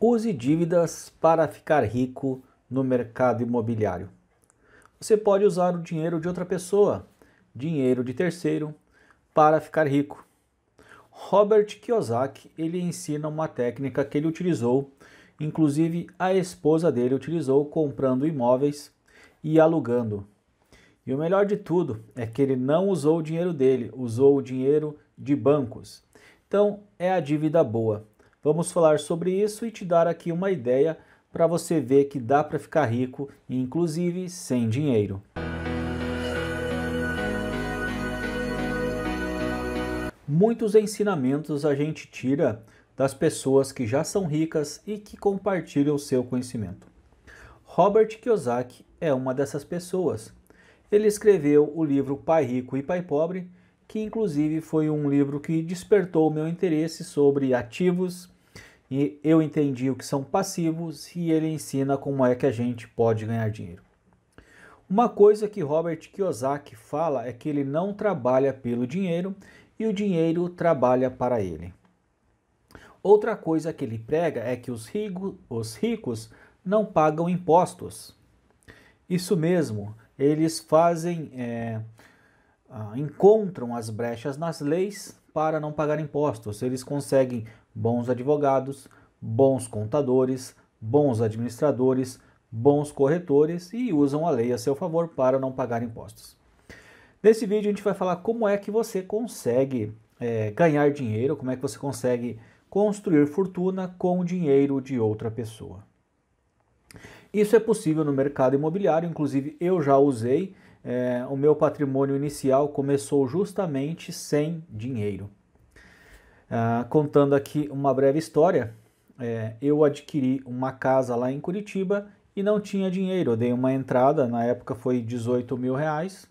Use dívidas para ficar rico no mercado imobiliário. Você pode usar o dinheiro de outra pessoa, dinheiro de terceiro, para ficar rico. Robert Kiyosaki, ele ensina uma técnica que ele utilizou, inclusive a esposa dele utilizou comprando imóveis e alugando. E o melhor de tudo é que ele não usou o dinheiro dele, usou o dinheiro de bancos. Então, é a dívida boa Vamos falar sobre isso e te dar aqui uma ideia para você ver que dá para ficar rico, inclusive sem dinheiro. Muitos ensinamentos a gente tira das pessoas que já são ricas e que compartilham seu conhecimento. Robert Kiyosaki é uma dessas pessoas. Ele escreveu o livro Pai Rico e Pai Pobre que inclusive foi um livro que despertou o meu interesse sobre ativos e eu entendi o que são passivos e ele ensina como é que a gente pode ganhar dinheiro. Uma coisa que Robert Kiyosaki fala é que ele não trabalha pelo dinheiro e o dinheiro trabalha para ele. Outra coisa que ele prega é que os, os ricos não pagam impostos. Isso mesmo, eles fazem é, ah, encontram as brechas nas leis para não pagar impostos. Eles conseguem bons advogados, bons contadores, bons administradores, bons corretores e usam a lei a seu favor para não pagar impostos. Nesse vídeo a gente vai falar como é que você consegue é, ganhar dinheiro, como é que você consegue construir fortuna com o dinheiro de outra pessoa. Isso é possível no mercado imobiliário, inclusive eu já usei é, o meu patrimônio inicial começou justamente sem dinheiro. Ah, contando aqui uma breve história, é, eu adquiri uma casa lá em Curitiba e não tinha dinheiro. Eu dei uma entrada, na época foi 18 mil reais,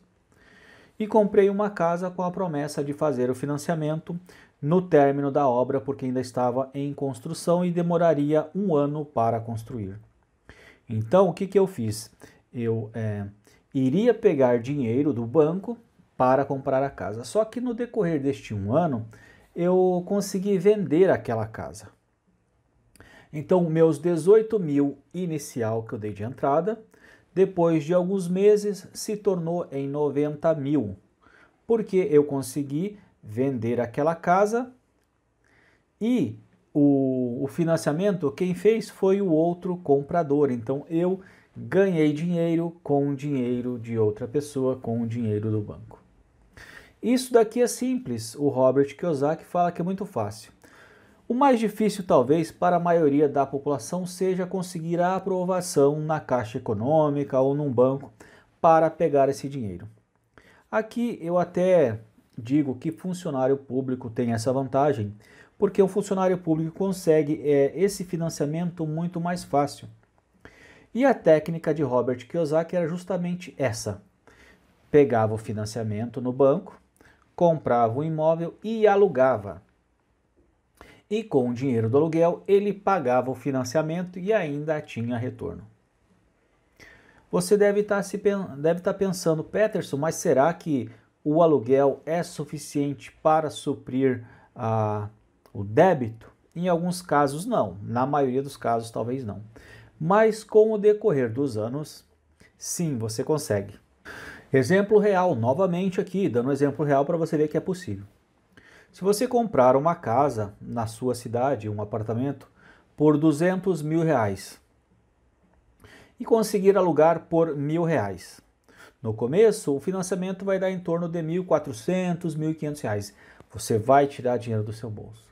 e comprei uma casa com a promessa de fazer o financiamento no término da obra, porque ainda estava em construção e demoraria um ano para construir. Então, o que, que eu fiz? Eu é, iria pegar dinheiro do banco para comprar a casa. Só que no decorrer deste um ano, eu consegui vender aquela casa. Então, meus 18 mil inicial que eu dei de entrada, depois de alguns meses, se tornou em 90 mil, porque eu consegui vender aquela casa e o, o financiamento quem fez foi o outro comprador. Então, eu ganhei dinheiro com o dinheiro de outra pessoa, com o dinheiro do banco. Isso daqui é simples, o Robert Kiyosaki fala que é muito fácil. O mais difícil, talvez, para a maioria da população seja conseguir a aprovação na Caixa Econômica ou num banco para pegar esse dinheiro. Aqui eu até digo que funcionário público tem essa vantagem, porque o funcionário público consegue é, esse financiamento muito mais fácil. E a técnica de Robert Kiyosaki era justamente essa: pegava o financiamento no banco, comprava o imóvel e alugava. E com o dinheiro do aluguel, ele pagava o financiamento e ainda tinha retorno. Você deve estar, tá se, deve estar tá pensando, Peterson, mas será que o aluguel é suficiente para suprir ah, o débito? Em alguns casos, não. Na maioria dos casos, talvez não mas com o decorrer dos anos, sim, você consegue. Exemplo real, novamente aqui, dando um exemplo real para você ver que é possível. Se você comprar uma casa na sua cidade, um apartamento, por 200 mil reais e conseguir alugar por mil reais. No começo, o financiamento vai dar em torno de 1.400, 1.500 reais. Você vai tirar dinheiro do seu bolso.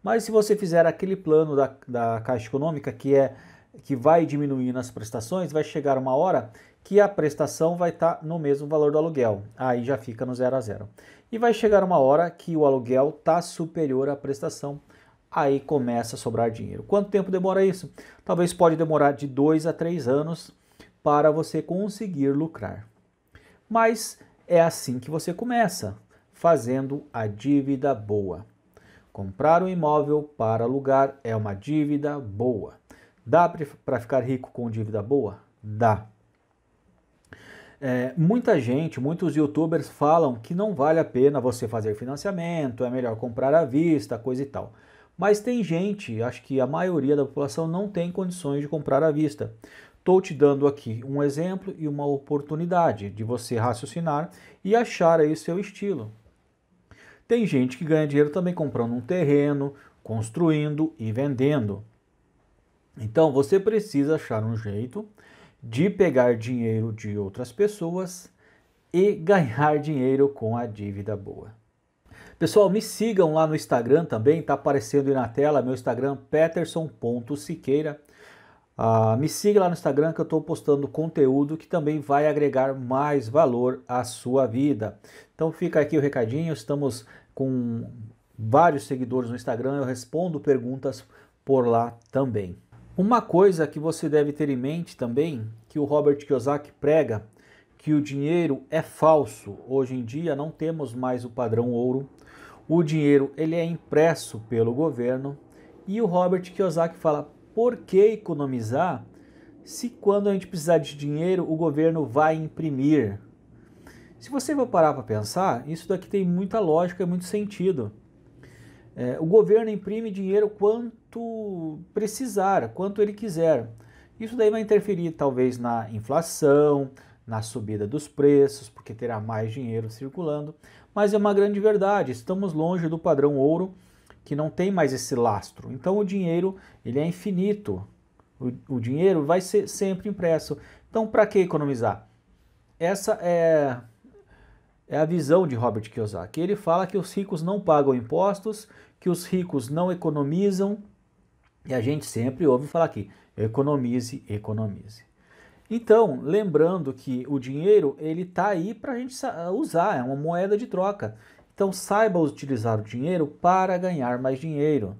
Mas se você fizer aquele plano da, da Caixa Econômica, que é que vai diminuindo as prestações, vai chegar uma hora que a prestação vai estar tá no mesmo valor do aluguel. Aí já fica no zero a zero. E vai chegar uma hora que o aluguel está superior à prestação. Aí começa a sobrar dinheiro. Quanto tempo demora isso? Talvez pode demorar de dois a três anos para você conseguir lucrar. Mas é assim que você começa, fazendo a dívida boa. Comprar um imóvel para alugar é uma dívida boa. Dá para ficar rico com dívida boa? Dá. É, muita gente, muitos youtubers falam que não vale a pena você fazer financiamento, é melhor comprar à vista, coisa e tal. Mas tem gente, acho que a maioria da população não tem condições de comprar à vista. Estou te dando aqui um exemplo e uma oportunidade de você raciocinar e achar aí o seu estilo. Tem gente que ganha dinheiro também comprando um terreno, construindo e vendendo. Então você precisa achar um jeito de pegar dinheiro de outras pessoas e ganhar dinheiro com a dívida boa. Pessoal, me sigam lá no Instagram também, tá aparecendo aí na tela, meu Instagram peterson.siqueira. Ah, me siga lá no Instagram que eu estou postando conteúdo que também vai agregar mais valor à sua vida. Então fica aqui o recadinho, estamos com vários seguidores no Instagram, eu respondo perguntas por lá também. Uma coisa que você deve ter em mente também, que o Robert Kiyosaki prega, que o dinheiro é falso. Hoje em dia não temos mais o padrão ouro. O dinheiro ele é impresso pelo governo e o Robert Kiyosaki fala: "Por que economizar se quando a gente precisar de dinheiro, o governo vai imprimir?" Se você for parar para pensar, isso daqui tem muita lógica e muito sentido. É, o governo imprime dinheiro quanto precisar, quanto ele quiser. Isso daí vai interferir talvez na inflação, na subida dos preços, porque terá mais dinheiro circulando, mas é uma grande verdade. Estamos longe do padrão ouro, que não tem mais esse lastro. Então o dinheiro ele é infinito. O, o dinheiro vai ser sempre impresso. Então para que economizar? Essa é é a visão de Robert Kiyosaki. Ele fala que os ricos não pagam impostos, que os ricos não economizam, e a gente sempre ouve falar aqui: economize, economize. Então, lembrando que o dinheiro ele está aí para a gente ah, usar, é uma moeda de troca. Então, saiba utilizar o dinheiro para ganhar mais dinheiro.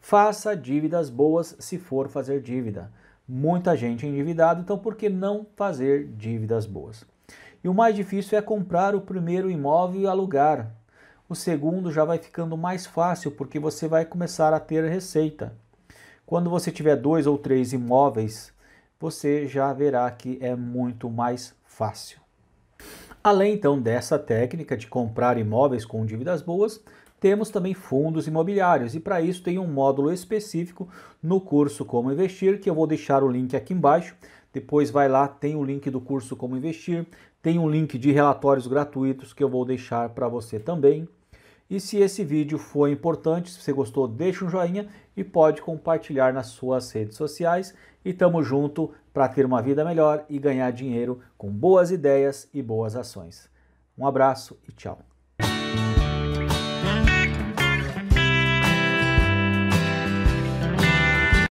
Faça dívidas boas se for fazer dívida. Muita gente é endividada, então por que não fazer dívidas boas? E o mais difícil é comprar o primeiro imóvel e alugar. O segundo já vai ficando mais fácil porque você vai começar a ter receita. Quando você tiver dois ou três imóveis, você já verá que é muito mais fácil. Além então dessa técnica de comprar imóveis com dívidas boas, temos também fundos imobiliários e para isso tem um módulo específico no curso Como Investir, que eu vou deixar o link aqui embaixo. Depois vai lá, tem o link do curso Como Investir, tem um link de relatórios gratuitos que eu vou deixar para você também. E se esse vídeo foi importante, se você gostou, deixa um joinha e pode compartilhar nas suas redes sociais. E tamo junto para ter uma vida melhor e ganhar dinheiro com boas ideias e boas ações. Um abraço e tchau.